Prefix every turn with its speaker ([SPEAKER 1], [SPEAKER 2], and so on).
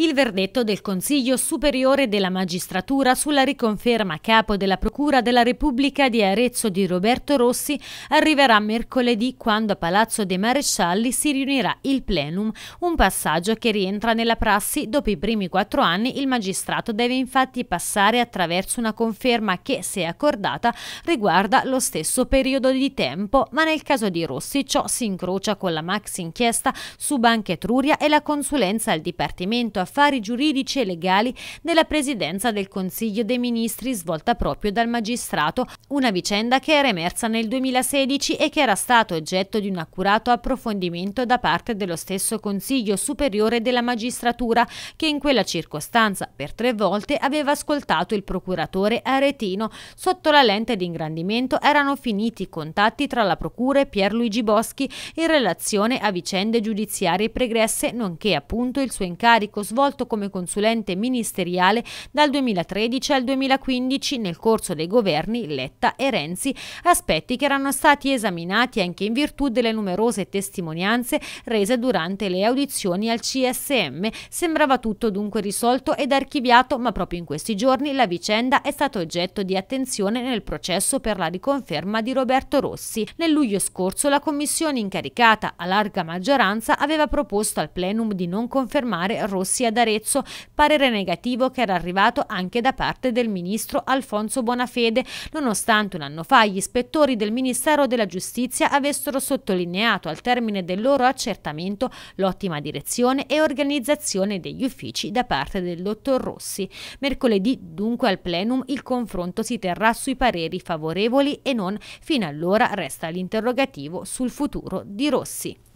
[SPEAKER 1] il verdetto del Consiglio Superiore della Magistratura sulla riconferma a capo della Procura della Repubblica di Arezzo di Roberto Rossi arriverà mercoledì quando a Palazzo dei Marescialli si riunirà il plenum, un passaggio che rientra nella prassi dopo i primi quattro anni il magistrato deve infatti passare attraverso una conferma che, se accordata, riguarda lo stesso periodo di tempo, ma nel caso di Rossi ciò si incrocia con la max inchiesta su Banca Etruria e la consulenza al Dipartimento affari giuridici e legali della Presidenza del Consiglio dei Ministri svolta proprio dal magistrato, una vicenda che era emersa nel 2016 e che era stata oggetto di un accurato approfondimento da parte dello stesso Consiglio Superiore della Magistratura che in quella circostanza per tre volte aveva ascoltato il procuratore aretino. Sotto la lente di ingrandimento erano finiti i contatti tra la procura e Pierluigi Boschi in relazione a vicende giudiziarie pregresse nonché appunto il suo incarico svolto come consulente ministeriale dal 2013 al 2015 nel corso dei governi Letta e Renzi, aspetti che erano stati esaminati anche in virtù delle numerose testimonianze rese durante le audizioni al CSM. Sembrava tutto dunque risolto ed archiviato, ma proprio in questi giorni la vicenda è stata oggetto di attenzione nel processo per la riconferma di Roberto Rossi. Nel luglio scorso la commissione incaricata a larga maggioranza aveva proposto al plenum di non confermare Rossi Rossi ad Arezzo, parere negativo che era arrivato anche da parte del ministro Alfonso Bonafede, nonostante un anno fa gli ispettori del Ministero della Giustizia avessero sottolineato al termine del loro accertamento l'ottima direzione e organizzazione degli uffici da parte del dottor Rossi. Mercoledì dunque al plenum il confronto si terrà sui pareri favorevoli e non, fino allora resta l'interrogativo sul futuro di Rossi.